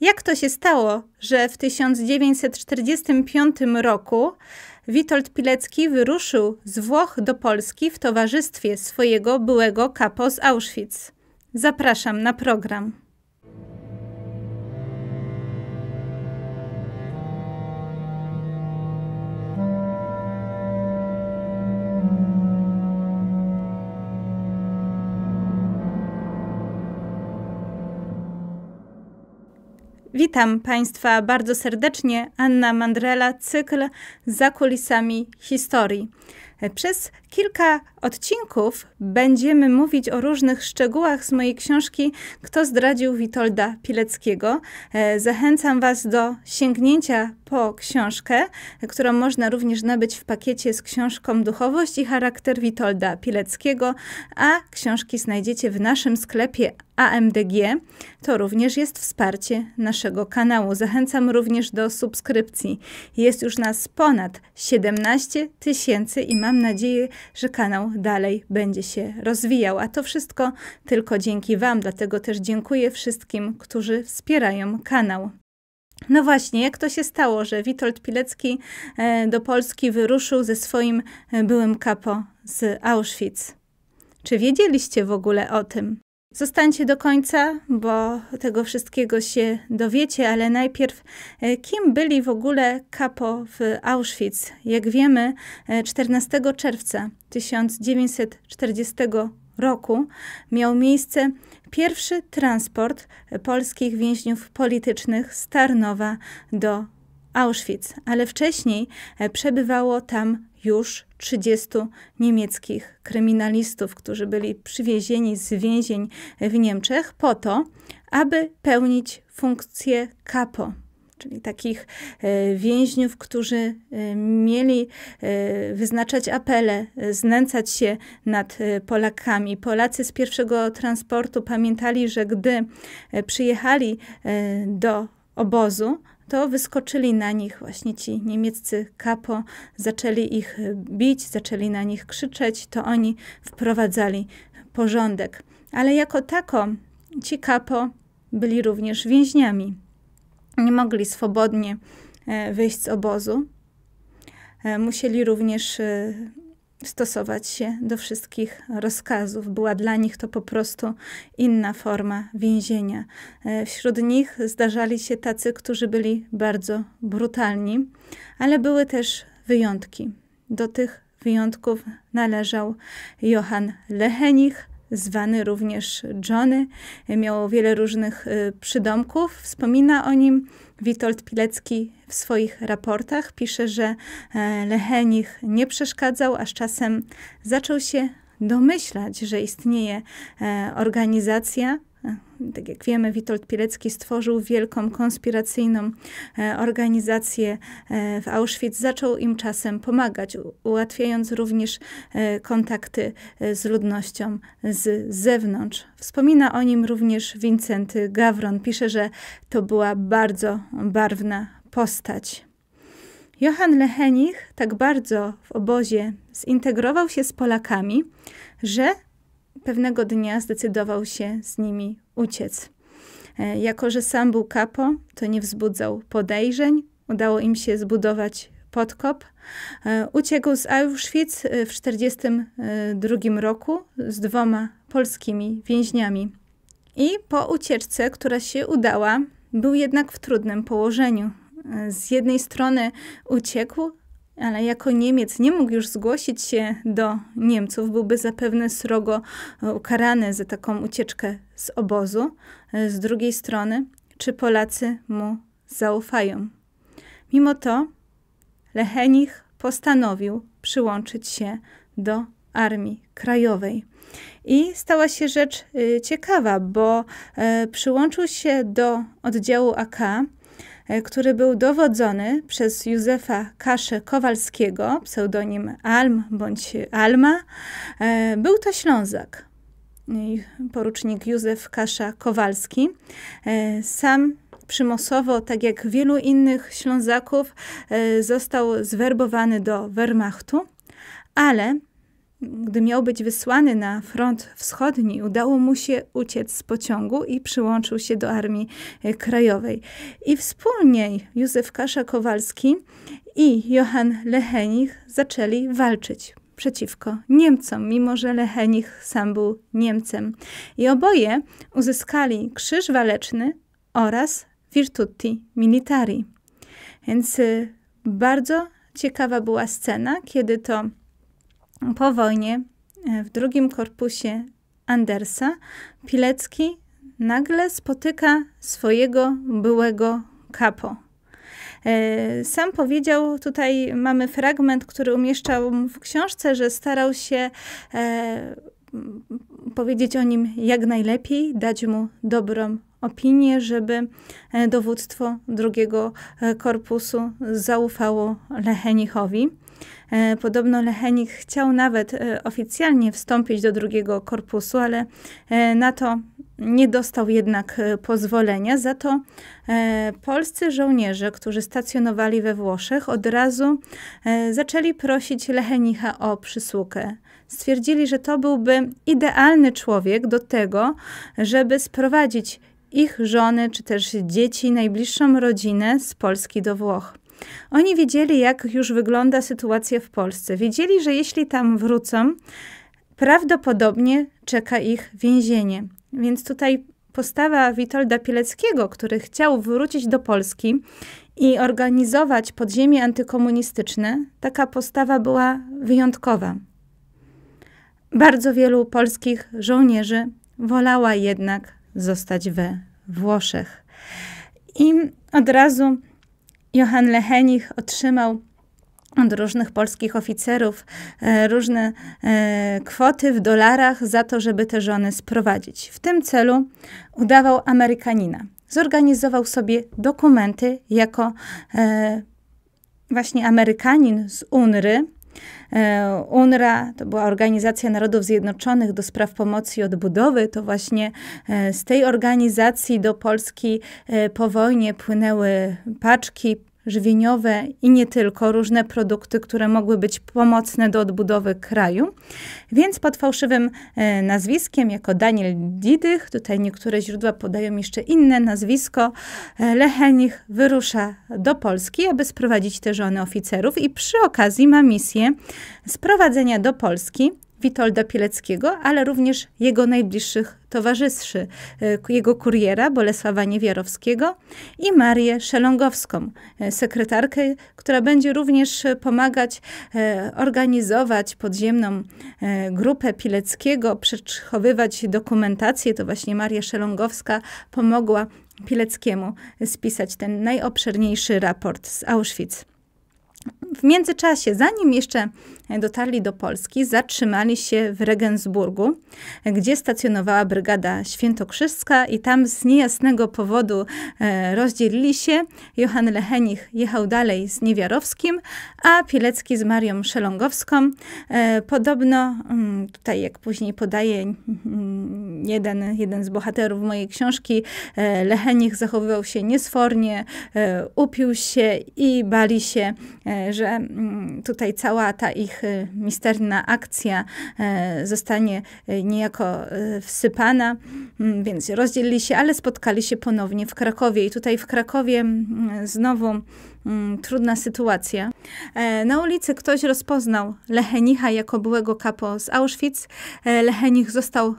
Jak to się stało, że w 1945 roku Witold Pilecki wyruszył z Włoch do Polski w towarzystwie swojego byłego kapo z Auschwitz? Zapraszam na program. Witam Państwa bardzo serdecznie, Anna Mandrela, cykl Za kulisami historii. Przez kilka odcinków będziemy mówić o różnych szczegółach z mojej książki Kto zdradził Witolda Pileckiego. E, zachęcam Was do sięgnięcia po książkę, którą można również nabyć w pakiecie z książką Duchowość i charakter Witolda Pileckiego, a książki znajdziecie w naszym sklepie AMDG. To również jest wsparcie naszego kanału. Zachęcam również do subskrypcji. Jest już nas ponad 17 tysięcy i mamy mam nadzieję, że kanał dalej będzie się rozwijał. A to wszystko tylko dzięki Wam, dlatego też dziękuję wszystkim, którzy wspierają kanał. No właśnie, jak to się stało, że Witold Pilecki e, do Polski wyruszył ze swoim e, byłym kapo z Auschwitz? Czy wiedzieliście w ogóle o tym? Zostańcie do końca, bo tego wszystkiego się dowiecie, ale najpierw e, kim byli w ogóle kapo w Auschwitz? Jak wiemy, 14 e, czerwca 1940 roku miał miejsce pierwszy transport polskich więźniów politycznych z Tarnowa do Auschwitz, ale wcześniej e, przebywało tam już 30 niemieckich kryminalistów, którzy byli przywiezieni z więzień w Niemczech po to, aby pełnić funkcję kapo, czyli takich e, więźniów, którzy e, mieli e, wyznaczać apele, znęcać się nad Polakami. Polacy z pierwszego transportu pamiętali, że gdy przyjechali do obozu, to wyskoczyli na nich właśnie ci niemieccy kapo, zaczęli ich bić, zaczęli na nich krzyczeć, to oni wprowadzali porządek. Ale jako tako ci kapo byli również więźniami. Nie mogli swobodnie e, wyjść z obozu. E, musieli również e, stosować się do wszystkich rozkazów. Była dla nich to po prostu inna forma więzienia. E, wśród nich zdarzali się tacy, którzy byli bardzo brutalni, ale były też wyjątki. Do tych wyjątków należał Johann Lechenich, zwany również Johnny. Miał wiele różnych y, przydomków. Wspomina o nim Witold Pilecki w swoich raportach. Pisze, że e, Lehenich nie przeszkadzał, aż czasem zaczął się domyślać, że istnieje e, organizacja E, tak jak wiemy, Witold Pilecki stworzył wielką konspiracyjną e, organizację e, w Auschwitz. Zaczął im czasem pomagać, ułatwiając również kontakty z ludnością z zewnątrz. Wspomina o nim również Wincenty Gawron. Pisze, że to była bardzo barwna postać. Johann Lechenich tak bardzo w obozie zintegrował się z Polakami, że pewnego dnia zdecydował się z nimi uciec. E, jako, że sam był kapo, to nie wzbudzał podejrzeń. Udało im się zbudować podkop. E, uciekł z Auschwitz e, w 1942 roku z dwoma polskimi więźniami. I po ucieczce, która się udała, był jednak w trudnym położeniu. Z jednej strony uciekł, ale jako Niemiec nie mógł już zgłosić się do Niemców, byłby zapewne srogo e, ukarany za taką ucieczkę z obozu. E, z drugiej strony, czy Polacy mu zaufają? Mimo to Lehenich postanowił przyłączyć się do Armii Krajowej. I stała się rzecz e, ciekawa, bo przyłączył się do oddziału AK, E, który był dowodzony przez Józefa Kaszę Kowalskiego, pseudonim Alm bądź Alma. E, był to Ślązak, porucznik Józef Kasza Kowalski. E, sam przymusowo, tak jak wielu innych Ślązaków, został zwerbowany do Wehrmachtu, ale gdy miał być wysłany na front wschodni, udało mu się uciec z pociągu i przyłączył się do Armii e, Krajowej. I wspólnie Józef Kasza-Kowalski i Johann Lehenich zaczęli walczyć przeciwko Niemcom, mimo że Lehenich sam był Niemcem. I oboje uzyskali Krzyż Waleczny oraz Virtuti Militari. Więc e, bardzo ciekawa była scena, kiedy to po wojnie e, w drugim korpusie Andersa Pilecki nagle spotyka swojego byłego kapo. E, sam powiedział, tutaj mamy fragment, który umieszczał w książce, że starał się e, powiedzieć o nim jak najlepiej, dać mu dobrą opinię, żeby e, dowództwo drugiego korpusu zaufało Lechenichowi. E, podobno Lechenik chciał nawet e, oficjalnie wstąpić do drugiego korpusu, ale e, na to nie dostał jednak pozwolenia. Za to polscy żołnierze, którzy stacjonowali we Włoszech, od razu zaczęli prosić Lechenicha o przysługę stwierdzili, że to byłby idealny człowiek do tego, żeby sprowadzić ich żony czy też dzieci, najbliższą rodzinę z Polski do Włoch. Oni wiedzieli, jak już wygląda sytuacja w Polsce. Wiedzieli, że jeśli tam wrócą, prawdopodobnie czeka ich więzienie. Więc tutaj postawa Witolda Pileckiego, który chciał wrócić do Polski i organizować podziemie antykomunistyczne, taka postawa była wyjątkowa. Bardzo wielu polskich żołnierzy wolała jednak zostać we Włoszech. I od razu Johann Lehenich otrzymał od różnych polskich oficerów e, różne e, kwoty w dolarach za to, żeby te żony sprowadzić. W tym celu udawał Amerykanina. Zorganizował sobie dokumenty jako e, właśnie Amerykanin z UNRY E, UNRWA, to była Organizacja Narodów Zjednoczonych do spraw pomocy i odbudowy, to właśnie e, z tej organizacji do Polski e, po wojnie płynęły paczki żywieniowe i nie tylko, różne produkty, które mogły być pomocne do odbudowy kraju. Więc pod fałszywym e, nazwiskiem, jako Daniel Didych, tutaj niektóre źródła podają jeszcze inne nazwisko, e, Lechenich wyrusza do Polski, aby sprowadzić te żony oficerów i przy okazji ma misję sprowadzenia do Polski Witolda Pileckiego, ale również jego najbliższych towarzyszy, e, jego kuriera Bolesława Niewiarowskiego i Marię Szelongowską, e, sekretarkę, która będzie również pomagać e, organizować podziemną grupę Pileckiego, przechowywać dokumentację. To właśnie Maria Szelongowska pomogła Pileckiemu spisać ten najobszerniejszy raport z Auschwitz. W międzyczasie, zanim jeszcze dotarli do Polski, zatrzymali się w Regensburgu, gdzie stacjonowała Brygada Świętokrzyska i tam z niejasnego powodu e, rozdzielili się. Johann Lechenich jechał dalej z Niewiarowskim, a Pilecki z Marią Szelongowską. E, podobno, mm, tutaj jak później podaje mm, jeden, jeden z bohaterów mojej książki, e, Lechenich zachowywał się niesfornie, upił się i bali się, że mm, tutaj cała ta ich misterna akcja e, zostanie e, niejako e, wsypana, mm, więc rozdzielili się, ale spotkali się ponownie w Krakowie. I tutaj w Krakowie mm, znowu mm, trudna sytuacja. Na ulicy ktoś rozpoznał Lechenicha jako byłego kapo z Auschwitz. Lechenich został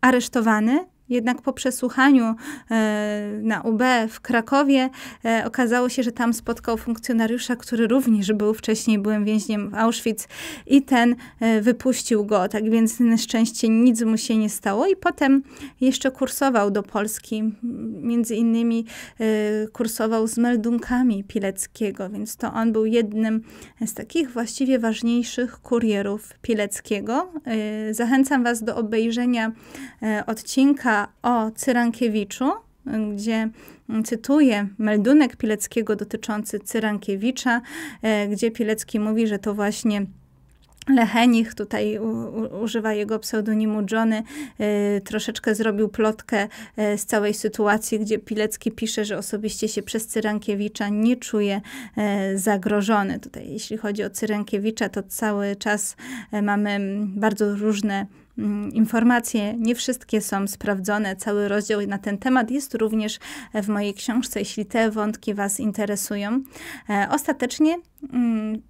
aresztowany jednak po przesłuchaniu e, na UB w Krakowie e, okazało się, że tam spotkał funkcjonariusza, który również był wcześniej byłem więźniem w Auschwitz i ten e, wypuścił go. Tak więc na szczęście nic mu się nie stało i potem jeszcze kursował do Polski. Między innymi kursował z meldunkami Pileckiego, więc to on był jednym z takich właściwie ważniejszych kurierów Pileckiego. Zachęcam Was do obejrzenia odcinka o Cyrankiewiczu, gdzie cytuję meldunek Pileckiego dotyczący Cyrankiewicza, e, gdzie Pilecki mówi, że to właśnie Lehenich tutaj u, używa jego pseudonimu Johnny, y, troszeczkę zrobił plotkę y, z całej sytuacji, gdzie Pilecki pisze, że osobiście się przez Cyrankiewicza nie czuje y, zagrożony. Tutaj jeśli chodzi o Cyrankiewicza, to cały czas y, mamy bardzo różne mm, informacje, nie wszystkie są sprawdzone. Cały rozdział na ten temat jest również w mojej książce, jeśli te wątki Was interesują. Y, ostatecznie mm,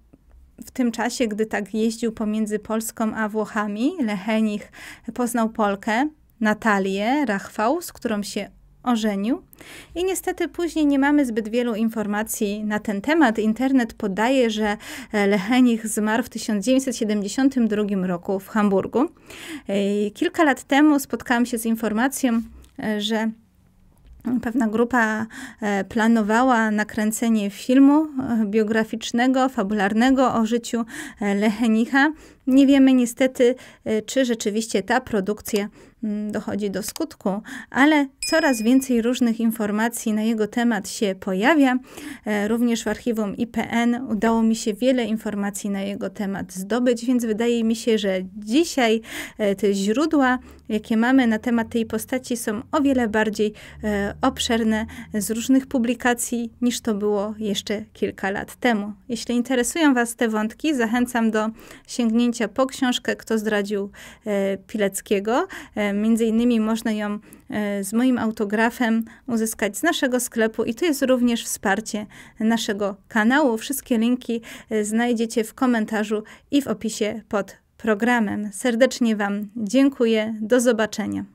w tym czasie, gdy tak jeździł pomiędzy Polską a Włochami, Lehenich poznał Polkę, Natalię Rachwał, z którą się ożenił. I niestety później nie mamy zbyt wielu informacji na ten temat. Internet podaje, że e, Lehenich zmarł w 1972 roku w Hamburgu. Kilka lat temu spotkałam się z informacją, e, że pewna grupa e, planowała nakręcenie filmu e, biograficznego, fabularnego o życiu e, Lechenicha. Nie wiemy niestety, czy rzeczywiście ta produkcja mm, dochodzi do skutku, ale Coraz więcej różnych informacji na jego temat się pojawia. E, również w archiwum IPN udało mi się wiele informacji na jego temat zdobyć, więc wydaje mi się, że dzisiaj e, te źródła, jakie mamy na temat tej postaci, są o wiele bardziej e, obszerne z różnych publikacji niż to było jeszcze kilka lat temu. Jeśli interesują Was te wątki, zachęcam do sięgnięcia po książkę Kto zdradził Pileckiego. Między innymi można ją z moim swoim autografem uzyskać z naszego sklepu i to jest również wsparcie naszego kanału. Wszystkie linki e, znajdziecie w komentarzu i w opisie pod programem. Serdecznie Wam dziękuję. Do zobaczenia.